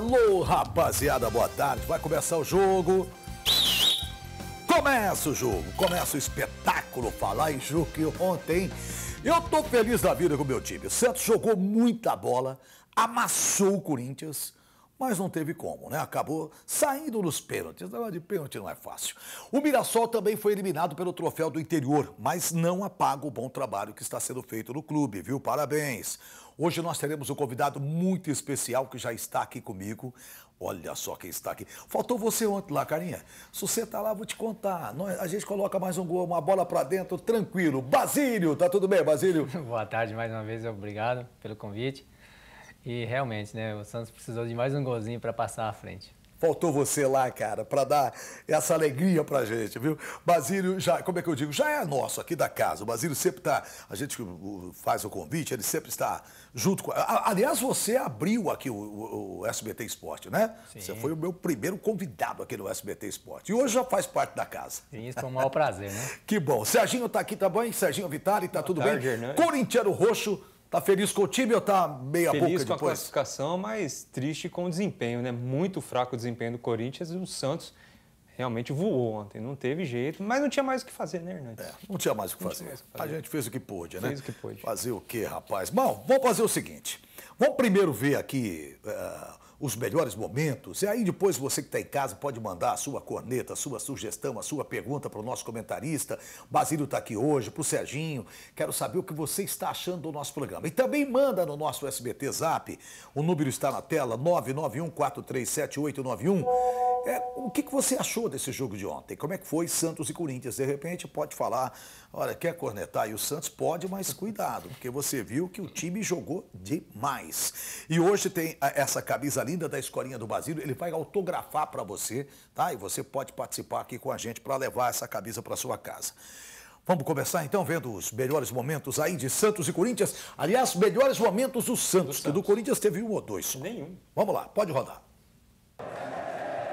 Alô, rapaziada, boa tarde. Vai começar o jogo. Começa o jogo, começa o espetáculo. Falar em jogo que ontem. Eu tô feliz da vida com o meu time. O Santos jogou muita bola, amassou o Corinthians, mas não teve como, né? Acabou saindo nos pênaltis. Agora de pênalti não é fácil. O Mirassol também foi eliminado pelo troféu do interior, mas não apaga o bom trabalho que está sendo feito no clube, viu? Parabéns. Hoje nós teremos um convidado muito especial que já está aqui comigo. Olha só quem está aqui. Faltou você ontem lá, carinha. Se você está lá, vou te contar. a gente coloca mais um gol, uma bola para dentro, tranquilo. Basílio, tá tudo bem, Basílio? Boa tarde mais uma vez, obrigado pelo convite. E realmente, né, o Santos precisou de mais um golzinho para passar à frente. Faltou você lá, cara, para dar essa alegria a gente, viu? Basílio já, como é que eu digo, já é nosso aqui da casa. O Basílio sempre está, a gente faz o convite, ele sempre está junto com. Aliás, você abriu aqui o, o, o SBT Esporte, né? Sim. Você foi o meu primeiro convidado aqui no SBT Esporte. E hoje já faz parte da casa. Isso, é um maior prazer, né? que bom. Serginho está aqui, tá bom? Serginho Vitale está tudo tarde, bem? Né? Corintiano Roxo. Tá feliz com o time ou tá meia boca depois? Feliz com a classificação, mas triste com o desempenho, né? Muito fraco o desempenho do Corinthians e o Santos realmente voou ontem. Não teve jeito, mas não tinha mais o que fazer, né, Hernandes? É, não tinha mais o que, fazer. Mais o que fazer. A gente fez o que pôde, né? Fez o que pôde. Fazer o quê, rapaz? Bom, vamos fazer o seguinte. Vamos primeiro ver aqui... Uh os melhores momentos. E aí depois você que está em casa pode mandar a sua corneta, a sua sugestão, a sua pergunta para o nosso comentarista. Basílio está aqui hoje, para o Serginho. Quero saber o que você está achando do nosso programa. E também manda no nosso SBT Zap, o número está na tela, 991 437891. É, o que, que você achou desse jogo de ontem? Como é que foi Santos e Corinthians? De repente pode falar, olha, quer cornetar e o Santos pode, mas cuidado, porque você viu que o time jogou demais. E hoje tem é, essa camisa linda da Escolinha do Basílio, ele vai autografar para você, tá? E você pode participar aqui com a gente para levar essa camisa para sua casa. Vamos começar então vendo os melhores momentos aí de Santos e Corinthians. Aliás, melhores momentos do Santos, do Santos. que do Corinthians teve um ou dois. Nenhum. Vamos lá, pode rodar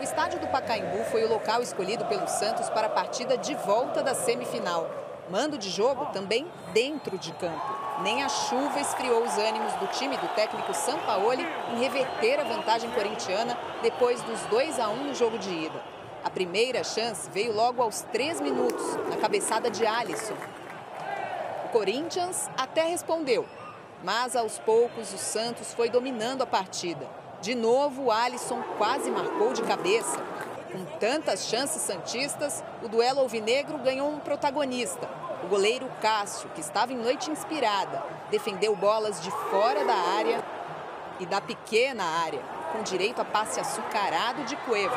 estádio do Pacaembu foi o local escolhido pelo Santos para a partida de volta da semifinal. Mando de jogo também dentro de campo. Nem a chuva esfriou os ânimos do time do técnico Sampaoli em reverter a vantagem corintiana depois dos 2 a 1 no jogo de ida. A primeira chance veio logo aos 3 minutos, na cabeçada de Alisson. O Corinthians até respondeu, mas aos poucos o Santos foi dominando a partida. De novo, o Alisson quase marcou de cabeça. Com tantas chances santistas, o duelo alvinegro ganhou um protagonista. O goleiro Cássio, que estava em noite inspirada, defendeu bolas de fora da área e da pequena área, com direito a passe açucarado de Cueva.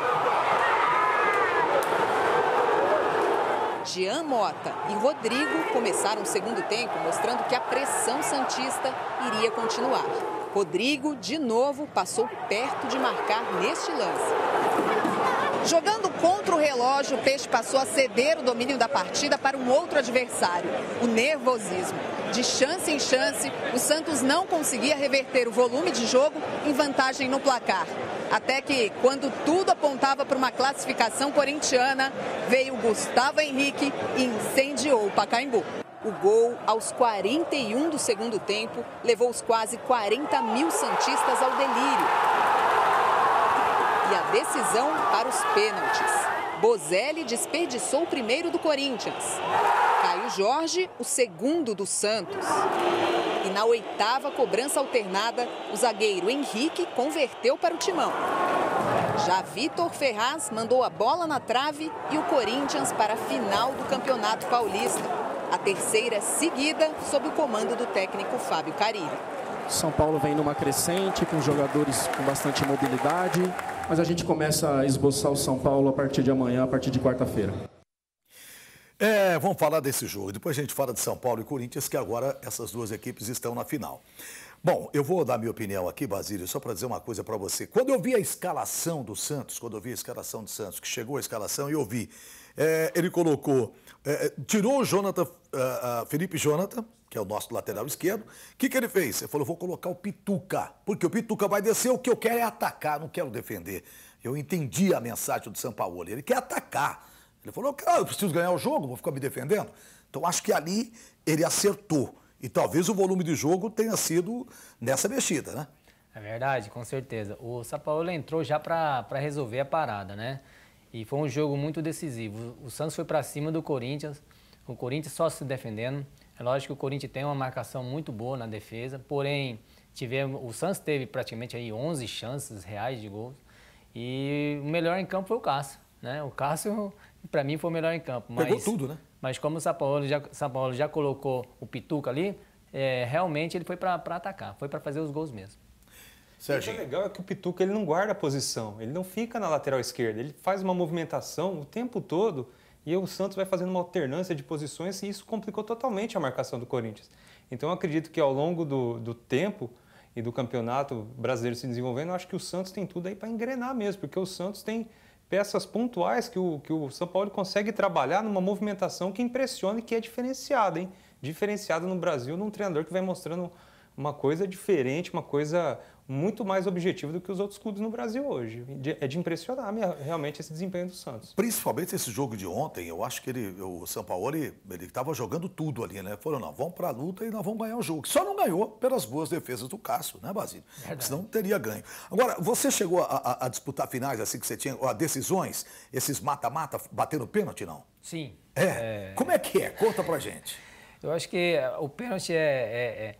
Jean Mota e Rodrigo começaram o segundo tempo mostrando que a pressão santista iria continuar. Rodrigo, de novo, passou perto de marcar neste lance. Jogando contra o relógio, o Peixe passou a ceder o domínio da partida para um outro adversário, o nervosismo. De chance em chance, o Santos não conseguia reverter o volume de jogo em vantagem no placar. Até que, quando tudo apontava para uma classificação corintiana, veio Gustavo Henrique e incendiou o Pacaembu. O gol, aos 41 do segundo tempo, levou os quase 40 mil Santistas ao delírio. E a decisão para os pênaltis. Bozelli desperdiçou o primeiro do Corinthians. Caio Jorge, o segundo do Santos. E na oitava cobrança alternada, o zagueiro Henrique converteu para o timão. Já Vitor Ferraz mandou a bola na trave e o Corinthians para a final do Campeonato Paulista a terceira seguida sob o comando do técnico Fábio Carille. São Paulo vem numa crescente, com jogadores com bastante mobilidade, mas a gente começa a esboçar o São Paulo a partir de amanhã, a partir de quarta-feira. É, vamos falar desse jogo. Depois a gente fala de São Paulo e Corinthians, que agora essas duas equipes estão na final. Bom, eu vou dar minha opinião aqui, Basílio, só para dizer uma coisa para você. Quando eu vi a escalação do Santos, quando eu vi a escalação do Santos, que chegou a escalação e eu vi, é, ele colocou é, é, tirou o Jonathan, uh, uh, Felipe Jonathan, que é o nosso lateral esquerdo. O que, que ele fez? Ele falou, vou colocar o Pituca, porque o Pituca vai descer, o que eu quero é atacar, não quero defender. Eu entendi a mensagem do Sampaoli, ele quer atacar. Ele falou, ah, eu preciso ganhar o jogo, vou ficar me defendendo. Então, acho que ali ele acertou. E talvez o volume de jogo tenha sido nessa mexida, né? É verdade, com certeza. O Sampaoli entrou já para resolver a parada, né? E foi um jogo muito decisivo. O Santos foi para cima do Corinthians, o Corinthians só se defendendo. É lógico que o Corinthians tem uma marcação muito boa na defesa, porém tivemos, o Santos teve praticamente aí 11 chances reais de gol. E o melhor em campo foi o Cássio. Né? O Cássio, para mim, foi o melhor em campo. Mas, Pegou tudo, né? Mas como o São Paulo já, São Paulo já colocou o Pituca ali, é, realmente ele foi para atacar, foi para fazer os gols mesmo. Serginho. O que é legal é que o Pituca ele não guarda a posição, ele não fica na lateral esquerda, ele faz uma movimentação o tempo todo e o Santos vai fazendo uma alternância de posições e isso complicou totalmente a marcação do Corinthians. Então eu acredito que ao longo do, do tempo e do campeonato brasileiro se desenvolvendo, eu acho que o Santos tem tudo aí para engrenar mesmo, porque o Santos tem peças pontuais que o, que o São Paulo consegue trabalhar numa movimentação que impressiona e que é diferenciada, hein? Diferenciada no Brasil num treinador que vai mostrando uma coisa diferente, uma coisa muito mais objetivo do que os outros clubes no Brasil hoje. é de impressionar realmente esse desempenho do Santos. Principalmente esse jogo de ontem, eu acho que ele, o São Paulo, ele estava jogando tudo ali, né? Foram, não, vamos para a luta e nós vamos ganhar o jogo. Só não ganhou pelas boas defesas do Cássio, né, Basílio? Verdade. Senão teria ganho. Agora, você chegou a, a, a disputar finais assim que você tinha, a decisões, esses mata-mata, batendo pênalti, não? Sim. É. é. Como é que é? Conta pra gente. Eu acho que o pênalti é, é, é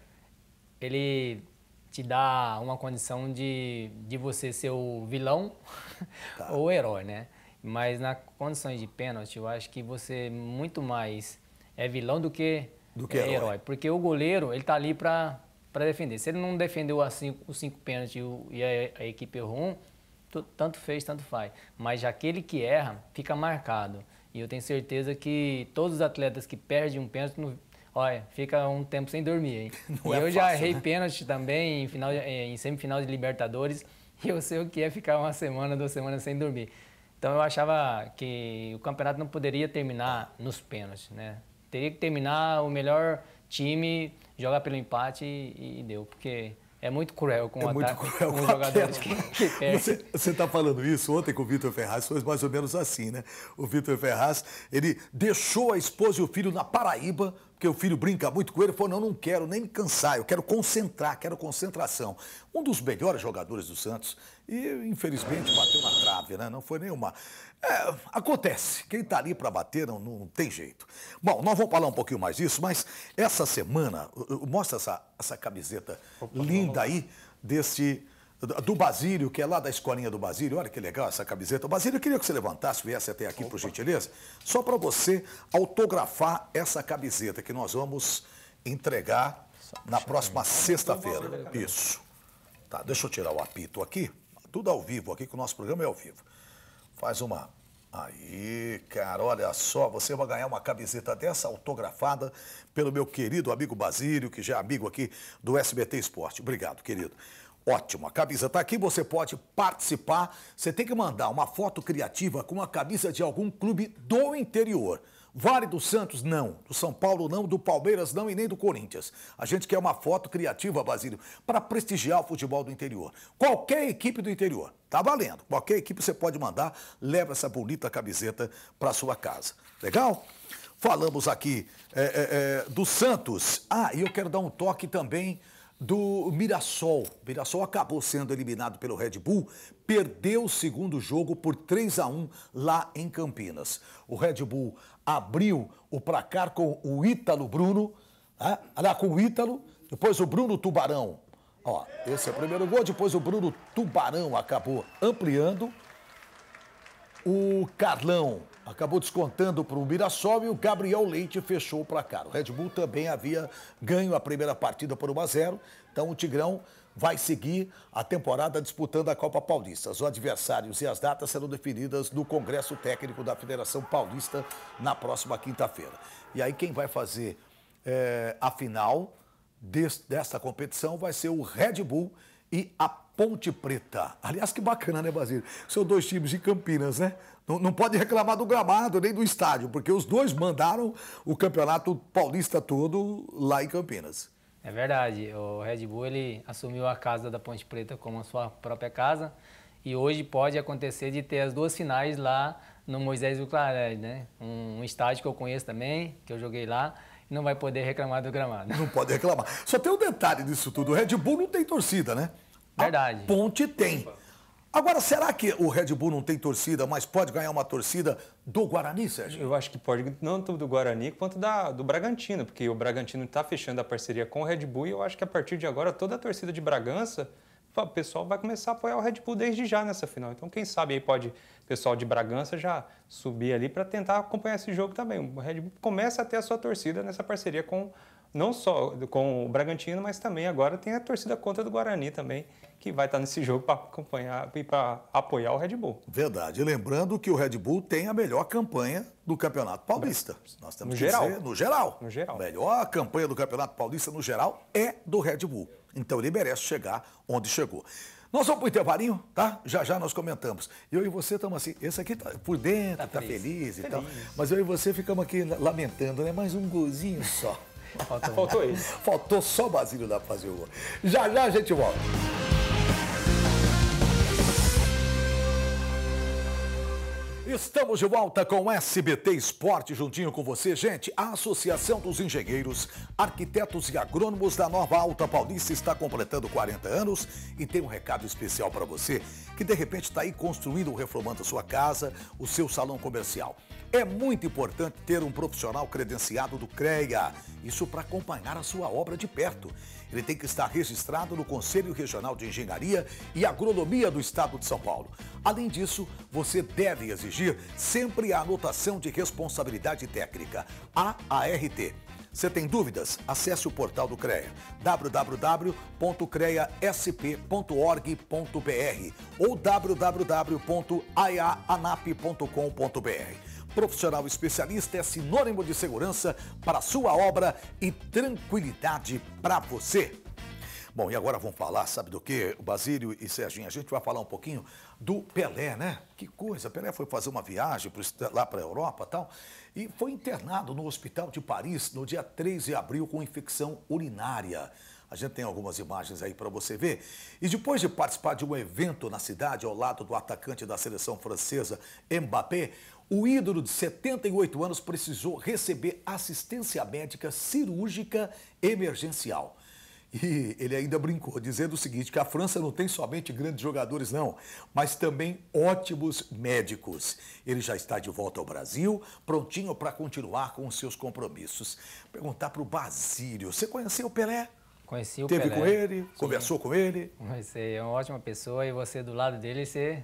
ele te dá uma condição de, de você ser o vilão tá. ou o herói, né? Mas na condições de pênalti, eu acho que você muito mais é vilão do que, do que é herói. herói. Porque o goleiro, ele tá ali para defender. Se ele não defendeu os cinco pênaltis e a, a equipe errou um, tanto fez, tanto faz. Mas aquele que erra, fica marcado. E eu tenho certeza que todos os atletas que perdem um pênalti Olha, fica um tempo sem dormir, hein? Não e é eu fácil, já errei né? pênalti também em, final, em semifinal de Libertadores e eu sei o que é ficar uma semana, duas semanas sem dormir. Então eu achava que o campeonato não poderia terminar nos pênaltis, né? Teria que terminar o melhor time, jogar pelo empate e, e deu, porque é muito cruel com é o muito cruel com os jogadores que, que Você está falando isso ontem com o Vitor Ferraz, foi mais ou menos assim, né? O Vitor Ferraz, ele deixou a esposa e o filho na Paraíba porque o filho brinca muito com ele, falou, não, não quero nem me cansar, eu quero concentrar, quero concentração. Um dos melhores jogadores do Santos e, infelizmente, bateu na trave, né? Não foi nenhuma. É, acontece, quem está ali para bater não, não, tem jeito. Bom, nós vamos falar um pouquinho mais disso, mas essa semana, mostra essa, essa camiseta Opa, linda aí, desse do Basílio, que é lá da escolinha do Basílio. Olha que legal essa camiseta. O Basílio, eu queria que você levantasse, viesse até aqui, Opa. por gentileza, só para você autografar essa camiseta que nós vamos entregar na próxima sexta-feira. Isso. Tá, deixa eu tirar o apito aqui. Tudo ao vivo aqui, que o nosso programa é ao vivo. Faz uma. Aí, cara, olha só, você vai ganhar uma camiseta dessa autografada pelo meu querido amigo Basílio, que já é amigo aqui do SBT Esporte. Obrigado, querido. Ótimo, a camisa está aqui, você pode participar. Você tem que mandar uma foto criativa com a camisa de algum clube do interior. Vale do Santos, não. Do São Paulo, não. Do Palmeiras, não. E nem do Corinthians. A gente quer uma foto criativa, Basílio, para prestigiar o futebol do interior. Qualquer equipe do interior, tá valendo. Qualquer equipe você pode mandar, leva essa bonita camiseta para sua casa. Legal? Falamos aqui é, é, é, do Santos. Ah, e eu quero dar um toque também do Mirassol. O Mirassol acabou sendo eliminado pelo Red Bull, perdeu o segundo jogo por 3 a 1 lá em Campinas. O Red Bull abriu o placar com o Ítalo Bruno, né? lá com o Ítalo, depois o Bruno Tubarão. Ó, esse é o primeiro gol, depois o Bruno Tubarão acabou ampliando. O Carlão acabou descontando para o Mirassol e o Gabriel Leite fechou o placar. O Red Bull também havia ganho a primeira partida por 1 a 0, então o Tigrão vai seguir a temporada disputando a Copa Paulista. Os adversários e as datas serão definidas no Congresso Técnico da Federação Paulista na próxima quinta-feira. E aí quem vai fazer é, a final desta competição vai ser o Red Bull e a Ponte Preta. Aliás, que bacana, né, Basílio? São dois times de Campinas, né? Não, não pode reclamar do gramado nem do estádio, porque os dois mandaram o campeonato paulista todo lá em Campinas. É verdade. O Red Bull ele assumiu a casa da Ponte Preta como a sua própria casa e hoje pode acontecer de ter as duas finais lá no Moisés do Claret, né? Um, um estádio que eu conheço também, que eu joguei lá não vai poder reclamar do gramado. Não pode reclamar. Só tem um detalhe disso tudo: o Red Bull não tem torcida, né? Verdade. A ponte tem. Agora, será que o Red Bull não tem torcida, mas pode ganhar uma torcida do Guarani, Sérgio? Eu acho que pode, não tanto do Guarani quanto da, do Bragantino, porque o Bragantino está fechando a parceria com o Red Bull e eu acho que a partir de agora toda a torcida de Bragança, o pessoal vai começar a apoiar o Red Bull desde já nessa final. Então, quem sabe aí pode pessoal de Bragança já subir ali para tentar acompanhar esse jogo também. O Red Bull começa a ter a sua torcida nessa parceria com não só com o Bragantino, mas também agora tem a torcida contra do Guarani também, que vai estar nesse jogo para acompanhar e para apoiar o Red Bull. Verdade. Lembrando que o Red Bull tem a melhor campanha do Campeonato Paulista. Nós temos no que geral. dizer, no geral. No geral. A melhor campanha do Campeonato Paulista no geral é do Red Bull. Então ele merece chegar onde chegou. Nós vamos por o intervalinho, tá? Já já nós comentamos. Eu e você estamos assim, esse aqui tá por dentro, tá, tá feliz, feliz e tá feliz. tal. Mas eu e você ficamos aqui lamentando, né? Mais um gozinho só. Faltou, Faltou isso. Faltou só Basílio da fazer o gol. Já já a gente volta. Estamos de volta com SBT Esporte, juntinho com você, gente. A Associação dos Engenheiros, Arquitetos e Agrônomos da Nova Alta Paulista está completando 40 anos e tem um recado especial para você que de repente está aí construindo ou reformando a sua casa, o seu salão comercial. É muito importante ter um profissional credenciado do CREA, isso para acompanhar a sua obra de perto ele tem que estar registrado no Conselho Regional de Engenharia e Agronomia do Estado de São Paulo. Além disso, você deve exigir sempre a anotação de responsabilidade técnica, AART. Você tem dúvidas? Acesse o portal do CREA, www.creasp.org.br ou www.aianap.com.br profissional especialista é sinônimo de segurança para a sua obra e tranquilidade para você. Bom, e agora vamos falar, sabe do que, Basílio e Serginho? A gente vai falar um pouquinho do Pelé, né? Que coisa, Pelé foi fazer uma viagem lá para a Europa tal, e foi internado no hospital de Paris no dia 3 de abril com infecção urinária. A gente tem algumas imagens aí para você ver. E depois de participar de um evento na cidade ao lado do atacante da seleção francesa, Mbappé, o ídolo de 78 anos precisou receber assistência médica cirúrgica emergencial. E ele ainda brincou, dizendo o seguinte, que a França não tem somente grandes jogadores, não, mas também ótimos médicos. Ele já está de volta ao Brasil, prontinho para continuar com os seus compromissos. Perguntar para o Basílio, você conheceu o Pelé? Conheci o Teve Pelé. com ele, Sim. conversou com ele. Você é uma ótima pessoa e você do lado dele, você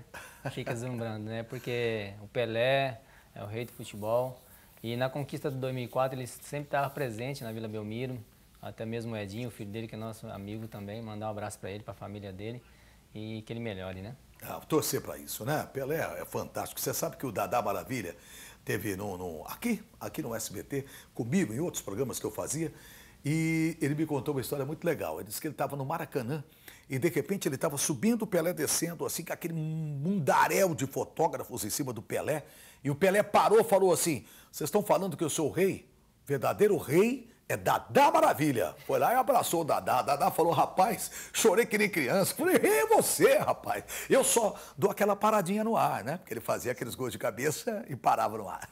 fica deslumbrando, né? Porque o Pelé é o rei do futebol. E na conquista de 2004 ele sempre estava presente na Vila Belmiro. Até mesmo o Edinho, o filho dele, que é nosso amigo também, mandar um abraço para ele, para a família dele. E que ele melhore, né? Ah, torcer para isso, né? Pelé é fantástico. Você sabe que o Dadá Maravilha teve no, no, aqui, aqui no SBT, comigo, em outros programas que eu fazia, e ele me contou uma história muito legal. Ele disse que ele estava no Maracanã e de repente ele estava subindo o Pelé descendo, assim, com aquele mundaréu de fotógrafos em cima do Pelé. E o Pelé parou falou assim: Vocês estão falando que eu sou o rei? Verdadeiro rei é Dadá Maravilha. Foi lá e abraçou o Dadá. Dadá falou, rapaz, chorei que nem criança. Falei, e você, rapaz? Eu só dou aquela paradinha no ar, né? Porque ele fazia aqueles gols de cabeça e parava no ar.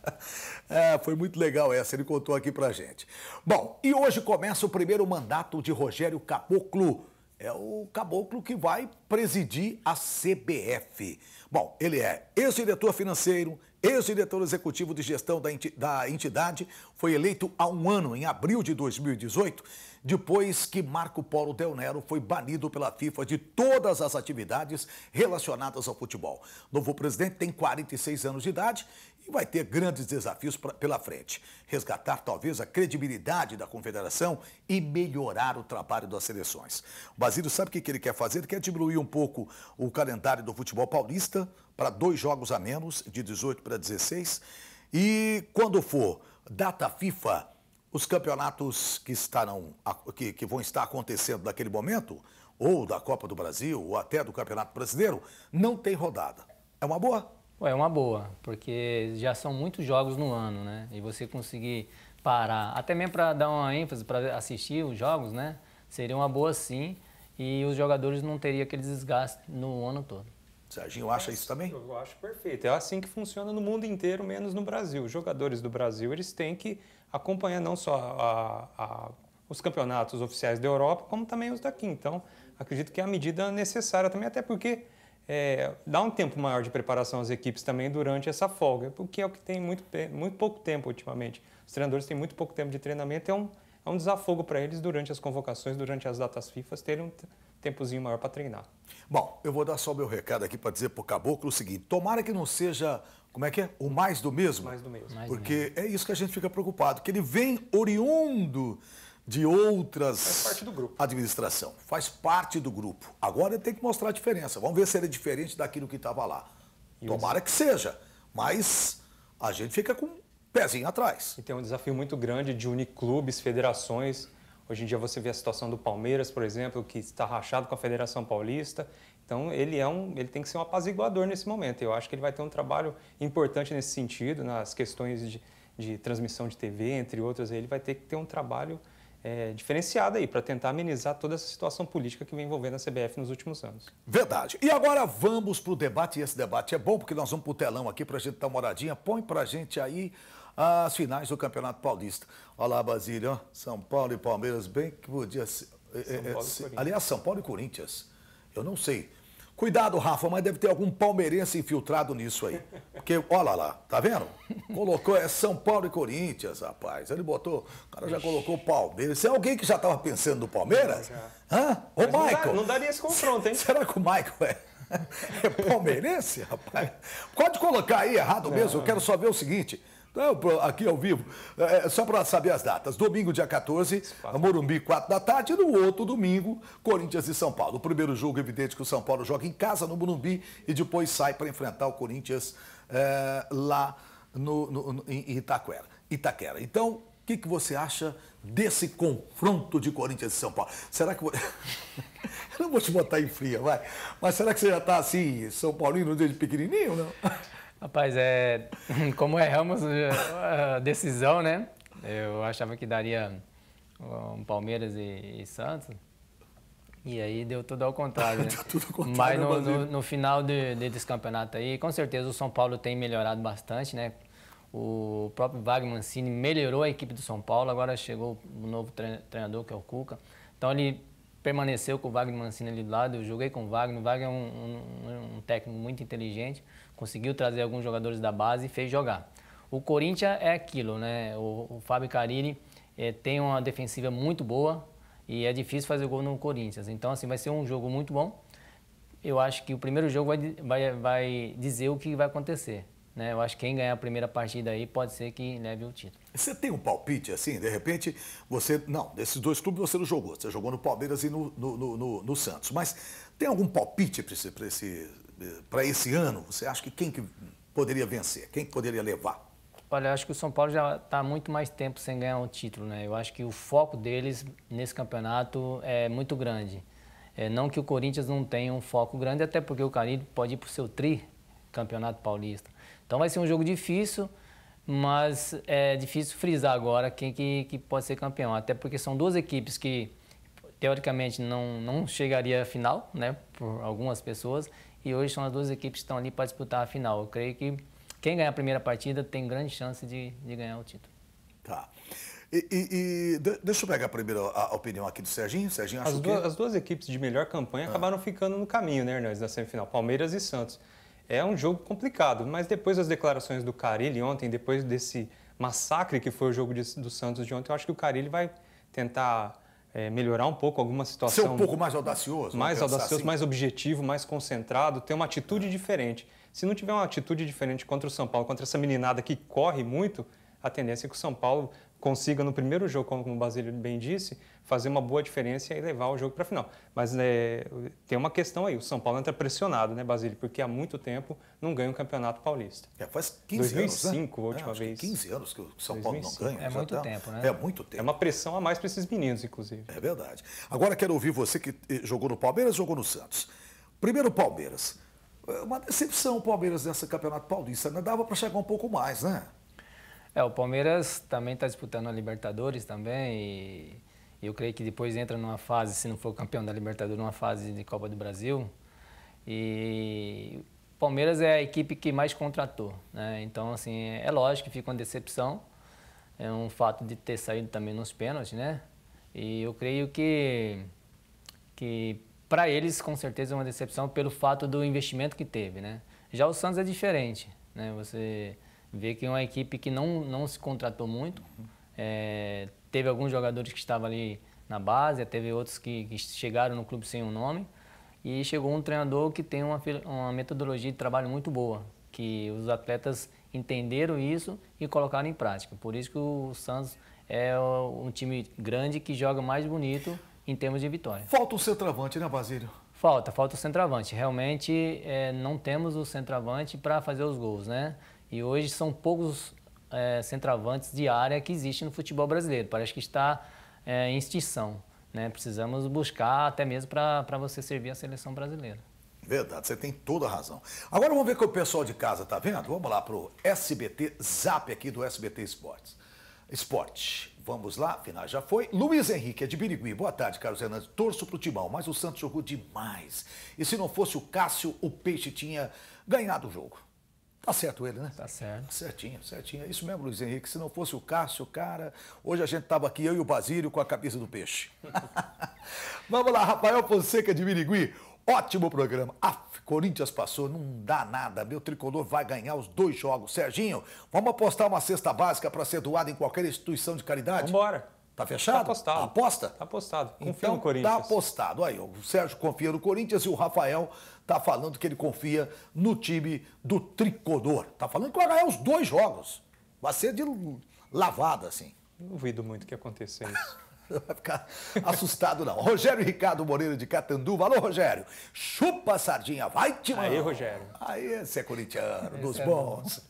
é, foi muito legal essa, ele contou aqui pra gente. Bom, e hoje começa o primeiro mandato de Rogério Caboclo. É o caboclo que vai presidir a CBF. Bom, ele é ex-diretor financeiro, ex-diretor executivo de gestão da entidade, foi eleito há um ano, em abril de 2018, depois que Marco Polo Del Nero foi banido pela FIFA de todas as atividades relacionadas ao futebol. novo presidente tem 46 anos de idade e vai ter grandes desafios pra, pela frente. Resgatar talvez a credibilidade da confederação e melhorar o trabalho das seleções. O Basílio sabe o que, que ele quer fazer? Ele quer diminuir um pouco o calendário do futebol paulista para dois jogos a menos, de 18 para 16. E quando for data FIFA os campeonatos que, estarão, que, que vão estar acontecendo naquele momento, ou da Copa do Brasil, ou até do Campeonato Brasileiro, não tem rodada. É uma boa? É uma boa, porque já são muitos jogos no ano, né? E você conseguir parar, até mesmo para dar uma ênfase, para assistir os jogos, né? Seria uma boa sim, e os jogadores não teriam aquele desgaste no ano todo. Serginho acha isso também? Eu acho perfeito. É assim que funciona no mundo inteiro, menos no Brasil. Os jogadores do Brasil eles têm que acompanhar não só a, a, os campeonatos oficiais da Europa, como também os daqui. Então, acredito que é a medida necessária também, até porque é, dá um tempo maior de preparação às equipes também durante essa folga, porque é o que tem muito, muito pouco tempo ultimamente. Os treinadores têm muito pouco tempo de treinamento, é um, é um desafogo para eles durante as convocações, durante as datas FIFA, terem, tempozinho maior para treinar. Bom, eu vou dar só o meu recado aqui para dizer para o caboclo o seguinte: tomara que não seja, como é que é? O mais do mesmo. Mais do mesmo. Mais porque mesmo. é isso que a gente fica preocupado, que ele vem oriundo de outras. Faz parte do grupo. Administração. Faz parte do grupo. Agora ele tem que mostrar a diferença. Vamos ver se ele é diferente daquilo que estava lá. E tomara que seja, mas a gente fica com um pezinho atrás. E tem um desafio muito grande de unir clubes, federações Hoje em dia você vê a situação do Palmeiras, por exemplo, que está rachado com a Federação Paulista. Então ele é um, ele tem que ser um apaziguador nesse momento. Eu acho que ele vai ter um trabalho importante nesse sentido, nas questões de, de transmissão de TV, entre outras. Ele vai ter que ter um trabalho é, aí para tentar amenizar toda essa situação política que vem envolvendo a CBF nos últimos anos. Verdade. E agora vamos para o debate. E esse debate é bom porque nós vamos para o telão aqui para a gente dar uma olhadinha. Põe para a gente aí as finais do Campeonato Paulista. Olha lá, Basílio, São Paulo e Palmeiras, bem que podia ser. É, é, se, aliás, São Paulo e Corinthians. Eu não sei. Cuidado, Rafa, mas deve ter algum palmeirense infiltrado nisso aí. Porque, olha lá, tá vendo? Colocou, é São Paulo e Corinthians, rapaz. Ele botou, o cara já colocou Palmeiras. Você é alguém que já estava pensando no Palmeiras? Hã? Ô, mas Michael. Não, dá, não, daria esse confronto, hein? Será que o Michael é, é palmeirense, rapaz? Pode colocar aí errado não. mesmo, eu quero só ver o seguinte aqui ao vivo, é, é só para saber as datas. Domingo, dia 14, Morumbi, 4 da tarde. E no outro domingo, Corinthians e São Paulo. O primeiro jogo, evidente, que o São Paulo joga em casa no Morumbi e depois sai para enfrentar o Corinthians é, lá no, no, em Itaquera. Itaquera. Então, o que, que você acha desse confronto de Corinthians e São Paulo? Será que. Eu não vou te botar em fria, vai. Mas será que você já está assim, São Paulino, desde pequenininho, não? Rapaz, é, como erramos eh, a decisão, né? Eu achava que daria eh, um Palmeiras e, e Santos. E aí deu tudo ao contrário. Né? tudo ao contrário Mas no, no, no final de, de, desse campeonato aí, com certeza o São Paulo tem melhorado bastante, né? O próprio Wagner Mancini melhorou a equipe do São Paulo, agora chegou o novo treinador, que é o Cuca. Então ele permaneceu com o Wagner Mancini ali do lado, eu joguei com o Wagner. O Wagner é um, um, um técnico muito inteligente conseguiu trazer alguns jogadores da base e fez jogar. O Corinthians é aquilo, né? O, o Fábio Carini é, tem uma defensiva muito boa e é difícil fazer gol no Corinthians. Então, assim, vai ser um jogo muito bom. Eu acho que o primeiro jogo vai, vai, vai dizer o que vai acontecer. Né? Eu acho que quem ganhar a primeira partida aí pode ser que leve o título. Você tem um palpite assim, de repente, você. Não, desses dois clubes você não jogou. Você jogou no Palmeiras e no, no, no, no Santos. Mas tem algum palpite para esse, pra esse para esse ano? Você acha que quem que poderia vencer? Quem que poderia levar? Olha, eu acho que o São Paulo já está muito mais tempo sem ganhar um título, né? Eu acho que o foco deles nesse campeonato é muito grande. É, não que o Corinthians não tenha um foco grande, até porque o Corinthians pode ir para o seu tri campeonato paulista. Então vai ser um jogo difícil, mas é difícil frisar agora quem que, que pode ser campeão. Até porque são duas equipes que teoricamente não, não chegaria à final, né? Por algumas pessoas e hoje são as duas equipes que estão ali para disputar a final. Eu creio que quem ganhar a primeira partida tem grande chance de, de ganhar o título. Tá. E, e, e, deixa eu pegar primeiro a, opinião aqui do Serginho. Serginho as, duas, que... as duas equipes de melhor campanha ah. acabaram ficando no caminho, né, Hernandes, na semifinal, Palmeiras e Santos. É um jogo complicado, mas depois das declarações do Carilli ontem, depois desse massacre que foi o jogo de, do Santos de ontem, eu acho que o Carilli vai tentar é, melhorar um pouco alguma situação. Ser um pouco mais audacioso. Mais audacioso, assim. mais objetivo, mais concentrado, ter uma atitude é. diferente. Se não tiver uma atitude diferente contra o São Paulo, contra essa meninada que corre muito, a tendência é que o São Paulo consiga no primeiro jogo, como o Basílio bem disse, fazer uma boa diferença e levar o jogo para a final. Mas né, tem uma questão aí, o São Paulo entra pressionado, né, Basílio? Porque há muito tempo não ganha o um Campeonato Paulista. É, faz 15 2005, anos, né? a última é, vez. 15 anos que o São 2005. Paulo não ganha. É muito tá... tempo, né? É muito tempo. É uma pressão a mais para esses meninos, inclusive. É verdade. Agora quero ouvir você que eh, jogou no Palmeiras jogou no Santos. Primeiro Palmeiras. É uma decepção o Palmeiras nesse Campeonato Paulista, né? Dava para chegar um pouco mais, né? É, o Palmeiras também está disputando a Libertadores também e eu creio que depois entra numa fase, se não for campeão da Libertadores, numa fase de Copa do Brasil. E o Palmeiras é a equipe que mais contratou, né? Então, assim, é lógico que fica uma decepção. É um fato de ter saído também nos pênaltis, né? E eu creio que, que para eles, com certeza, é uma decepção pelo fato do investimento que teve, né? Já o Santos é diferente, né? Você Vê que é uma equipe que não, não se contratou muito. É, teve alguns jogadores que estavam ali na base, teve outros que, que chegaram no clube sem o um nome. E chegou um treinador que tem uma, uma metodologia de trabalho muito boa, que os atletas entenderam isso e colocaram em prática. Por isso que o Santos é um time grande que joga mais bonito em termos de vitória. Falta o centroavante, né, Basílio? Falta, falta o centroavante. Realmente é, não temos o centroavante para fazer os gols, né? E hoje são poucos é, centravantes de área que existem no futebol brasileiro. Parece que está é, em extinção. Né? Precisamos buscar até mesmo para você servir a seleção brasileira. Verdade, você tem toda a razão. Agora vamos ver o que o pessoal de casa está vendo. Vamos lá para o SBT Zap aqui do SBT Esportes. Esporte. Vamos lá, final já foi. Luiz Henrique é de Birigui. Boa tarde, Carlos Hernandes. Torço pro Timão, mas o Santos jogou demais. E se não fosse o Cássio, o Peixe tinha ganhado o jogo. Tá certo ele, né? Tá certo. Certinho, certinho. isso mesmo, Luiz Henrique. Se não fosse o Cássio, cara, hoje a gente tava aqui, eu e o Basílio, com a cabeça do peixe. Vamos lá, Rafael Fonseca de Mirigui. Ótimo programa. Af, ah, Corinthians passou, não dá nada. Meu tricolor vai ganhar os dois jogos. Serginho, vamos apostar uma cesta básica para ser doada em qualquer instituição de caridade? embora Tá fechado? Tá apostado. Aposta? Tá apostado. Confia então, no Corinthians. Tá apostado. Aí, o Sérgio confia no Corinthians e o Rafael tá falando que ele confia no time do tricolor. tá falando que vai ganhar os dois jogos. Vai ser de lavada, assim. Duvido muito que aconteça isso. Não vai ficar assustado, não. Rogério Ricardo Moreira de Catanduva. Alô, Rogério. Chupa sardinha, vai, Timão. Aí, Rogério. Aí, você é corintiano, dos é bons.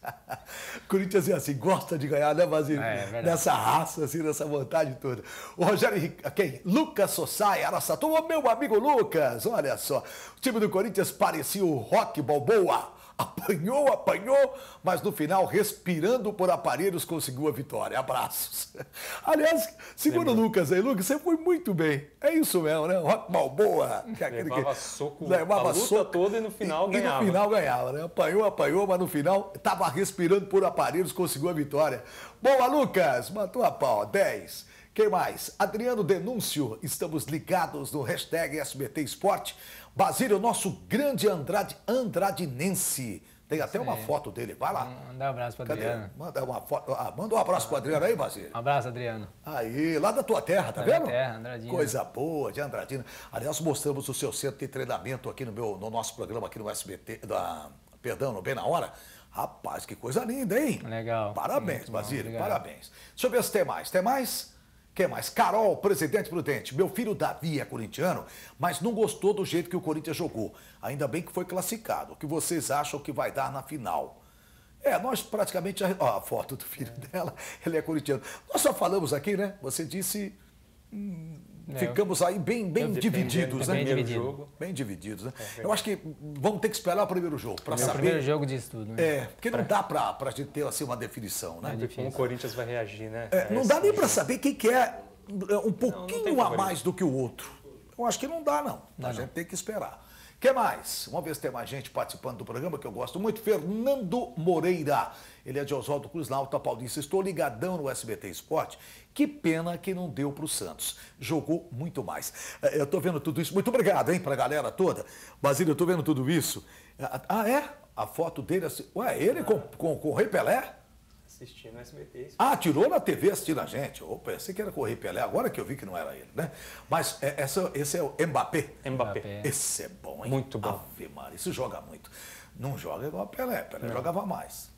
Corinthians é assim, gosta de ganhar, né, Basílio? É, é nessa raça, assim, nessa vontade toda. O Rogério Ricardo, quem? Lucas Sossai, Araçatuba, meu amigo Lucas. Olha só, o time do Corinthians parecia o Rock Balboa apanhou, apanhou, mas no final, respirando por aparelhos, conseguiu a vitória. Abraços. Aliás, segundo o Lucas aí, Lucas, você foi muito bem. É isso mesmo, né? Rock Balboa. Que é aquele levava que... soco levava a luta soco, toda e no final e, ganhava. E no final ganhava, né? Apanhou, apanhou, mas no final estava respirando por aparelhos, conseguiu a vitória. Boa, Lucas! Matou a pau, 10. Quem mais? Adriano Denúncio, estamos ligados no hashtag SBT Esporte. Basílio, nosso grande Andrade, Andradinense. Tem até Sim. uma foto dele, vai lá. Manda um abraço para Adriano. Manda, uma foto, ah, manda um abraço ah, para Adriano aí, Basílio. Um abraço, Adriano. Aí, lá da tua terra, tá da vendo? Da terra, Andradina. Coisa boa, de Andradina. Aliás, mostramos o seu centro de treinamento aqui no, meu, no nosso programa aqui no SBT, da, perdão, no Bem na Hora. Rapaz, que coisa linda, hein? Legal. Parabéns, Basílio, parabéns. Deixa eu ver se tem mais. Tem mais? Quer mais? Carol, presidente prudente. Meu filho Davi é corintiano, mas não gostou do jeito que o Corinthians jogou. Ainda bem que foi classificado. O que vocês acham que vai dar na final? É, nós praticamente. Ó, a foto do filho dela, ele é corintiano. Nós só falamos aqui, né? Você disse. Hum, é, ficamos aí bem, bem divididos, bem, né? Bem, dividido. jogo. bem divididos, né? eu acho que vamos ter que esperar o primeiro jogo para é saber. O primeiro jogo diz tudo, né? É, porque não dá para a gente ter assim, uma definição, né? É como o Corinthians vai reagir, né? É, não dá nem para saber quem que é um pouquinho não, não a mais do que o outro. Eu acho que não dá, não. não a gente tem que esperar que mais? Vamos ver se tem mais gente participando do programa que eu gosto muito. Fernando Moreira. Ele é de Oswaldo Cruz, na Alta Paulista. Estou ligadão no SBT Esporte. Que pena que não deu para o Santos. Jogou muito mais. É, eu estou vendo tudo isso. Muito obrigado, hein, para a galera toda. Basílio, eu estou vendo tudo isso. Ah, ah, é? A foto dele assim. Ué, ele com, com, com o Rei Pelé? assistindo no Ah, tirou na TV assistindo a gente. Opa, pensei que era correr Pelé, agora que eu vi que não era ele, né? Mas é, essa, esse é o Mbappé. Mbappé. Esse é bom, hein? Muito bom. Ave Maria, isso joga muito. Não joga igual a Pelé, Pelé não. jogava mais.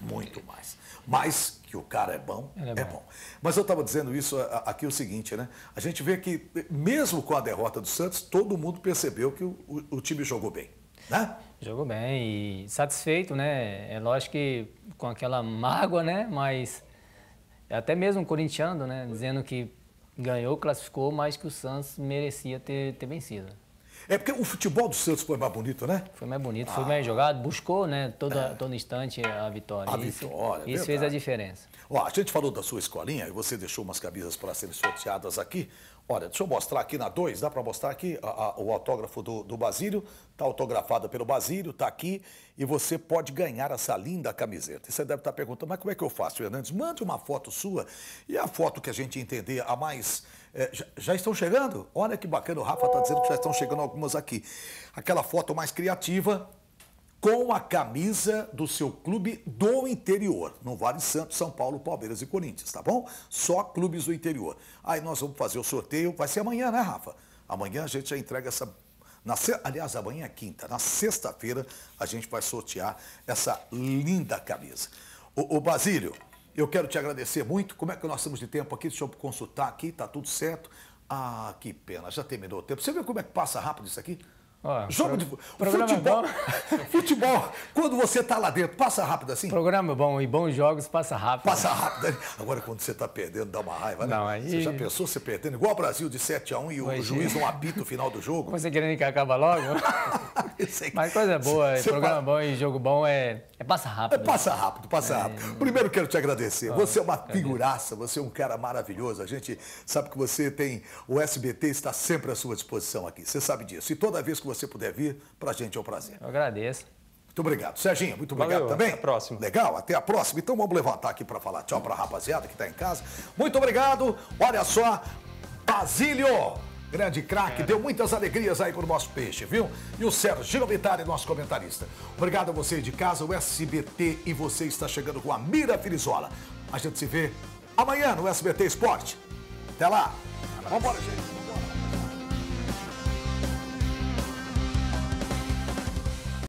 Muito mais. Mas que o cara é bom, é, é bom. bom. Mas eu estava dizendo isso aqui o seguinte, né? A gente vê que, mesmo com a derrota do Santos, todo mundo percebeu que o, o, o time jogou bem. Jogou bem e satisfeito, né? É lógico que com aquela mágoa, né? Mas é até mesmo corintiano, né? Dizendo que ganhou, classificou, mas que o Santos merecia ter, ter vencido. É porque o futebol do Santos foi mais bonito, né? Foi mais bonito, ah. foi mais jogado, buscou, né, todo, é. todo instante a vitória. A isso, vitória, é Isso fez a diferença. Ó, a gente falou da sua escolinha e você deixou umas camisas para serem sorteadas aqui. Olha, deixa eu mostrar aqui na 2, dá para mostrar aqui a, a, o autógrafo do, do Basílio. Está autografada pelo Basílio, está aqui e você pode ganhar essa linda camiseta. E você deve estar tá perguntando, mas como é que eu faço, Fernandes? Mande uma foto sua e a foto que a gente entender a mais. É, já, já, estão chegando? Olha que bacana, o Rafa está dizendo que já estão chegando algumas aqui. Aquela foto mais criativa, com a camisa do seu clube do interior. Não vale Santos, São Paulo, Palmeiras e Corinthians, tá bom? Só clubes do interior. Aí nós vamos fazer o sorteio, vai ser amanhã, né, Rafa? Amanhã a gente já entrega essa. Na, aliás, amanhã é quinta. Na sexta-feira a gente vai sortear essa linda camisa. O, o Basílio, eu quero te agradecer muito. Como é que nós estamos de tempo aqui? Deixa eu consultar aqui, tá tudo certo. Ah, que pena, já terminou o tempo. Você viu como é que passa rápido isso aqui? Olha, Jogo de é futebol. futebol, quando você está lá dentro, passa rápido assim? Programa é bom e bons jogos passa rápido. Passa rápido. Né? Agora, quando você está perdendo, dá uma raiva, né? aí... Você já pensou você perdendo igual o Brasil de 7 a 1 e o Hoje... É. juiz não apita o final do jogo? Você querendo que acaba logo? Mas coisa boa, Cê programa bom e jogo bom é, é passa rápido. É passa né? rápido, passa é... rápido. Primeiro quero te agradecer. Oh, você é uma figuraça, você é um cara maravilhoso. A gente sabe que você tem. O SBT está sempre à sua disposição aqui. Você sabe disso. E toda vez que você puder vir, pra gente é um prazer. Eu agradeço. Muito obrigado. Serginho, muito obrigado Valeu, também. Até a próxima. Legal, até a próxima. Então vamos levantar aqui para falar tchau para a rapaziada que está em casa. Muito obrigado. Olha só, Basílio, Grande craque, deu muitas alegrias aí para o nosso peixe, viu? E o Sérgio Vitale, nosso comentarista. Obrigado a você de casa, o SBT, e você está chegando com a Mira Filizola. A gente se vê amanhã no SBT Esporte. Até lá. embora, gente. Vambora.